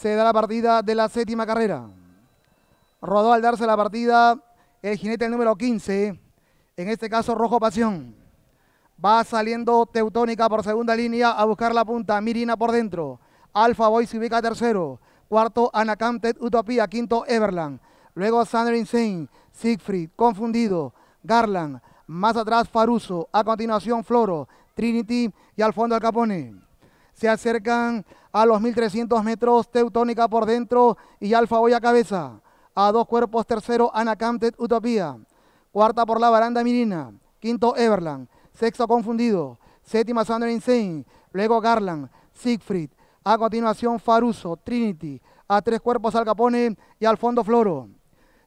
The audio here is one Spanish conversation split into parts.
se da la partida de la séptima carrera. Rodó al darse la partida el jinete número 15, en este caso Rojo Pasión. Va saliendo Teutónica por segunda línea a buscar la punta. Mirina por dentro. Alfa Boy se ubica tercero. Cuarto, Anacantet Utopía. Quinto, Everland. Luego, Sander Insane. Siegfried, Confundido. Garland. Más atrás, Faruso. A continuación, Floro. Trinity y al fondo, Al Capone se acercan a los 1300 metros, Teutónica por dentro y Alfa a cabeza. A dos cuerpos, tercero, Anacantet Utopía. Cuarta por la baranda, Mirina. Quinto, Everland. Sexto, Confundido. Séptima, Sandra Insane. Luego, Garland, Siegfried. A continuación, Faruso, Trinity. A tres cuerpos, Al Capone y al fondo, Floro.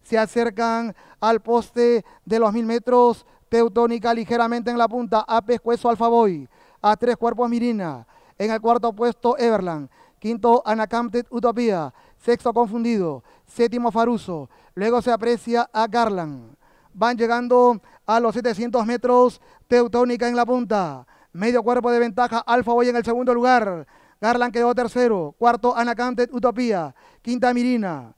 Se acercan al poste de los mil metros, Teutónica ligeramente en la punta. A pescuezo, Alfa Boy. A tres cuerpos, Mirina. En el cuarto puesto, Everland. Quinto, anacante Utopía. Sexto, Confundido. Séptimo, Faruso. Luego se aprecia a Garland. Van llegando a los 700 metros, Teutónica en la punta. Medio cuerpo de ventaja, Alfa Boy en el segundo lugar. Garland quedó tercero. Cuarto, Anacantet Utopía. Quinta, Mirina.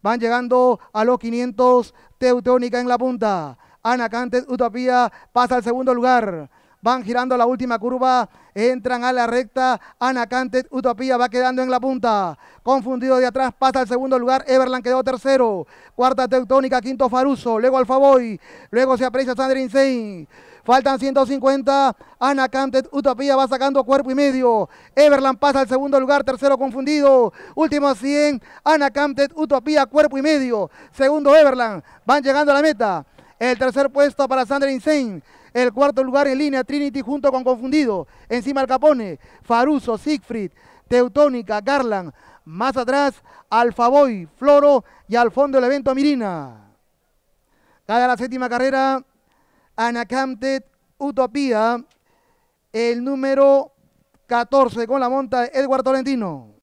Van llegando a los 500, Teutónica en la punta. Anacante Utopía pasa al segundo lugar van girando la última curva, entran a la recta, Anacante Utopía va quedando en la punta, confundido de atrás, pasa al segundo lugar, Everland quedó tercero, cuarta Teutónica, quinto Faruso, luego Alfaboy, luego se aprecia Sandra Insane, faltan 150, Anacante Utopía va sacando cuerpo y medio, Everland pasa al segundo lugar, tercero confundido, último 100, Anacantet Utopía, cuerpo y medio, segundo Everland, van llegando a la meta, el tercer puesto para Sandra Insane, el cuarto lugar en línea, Trinity junto con Confundido. Encima Capone Faruso, Siegfried, Teutónica, Garland. Más atrás, Alfaboy, Floro y al fondo el evento Mirina. Cada la séptima carrera, Anacamte Utopía, el número 14 con la monta de Edward Tolentino.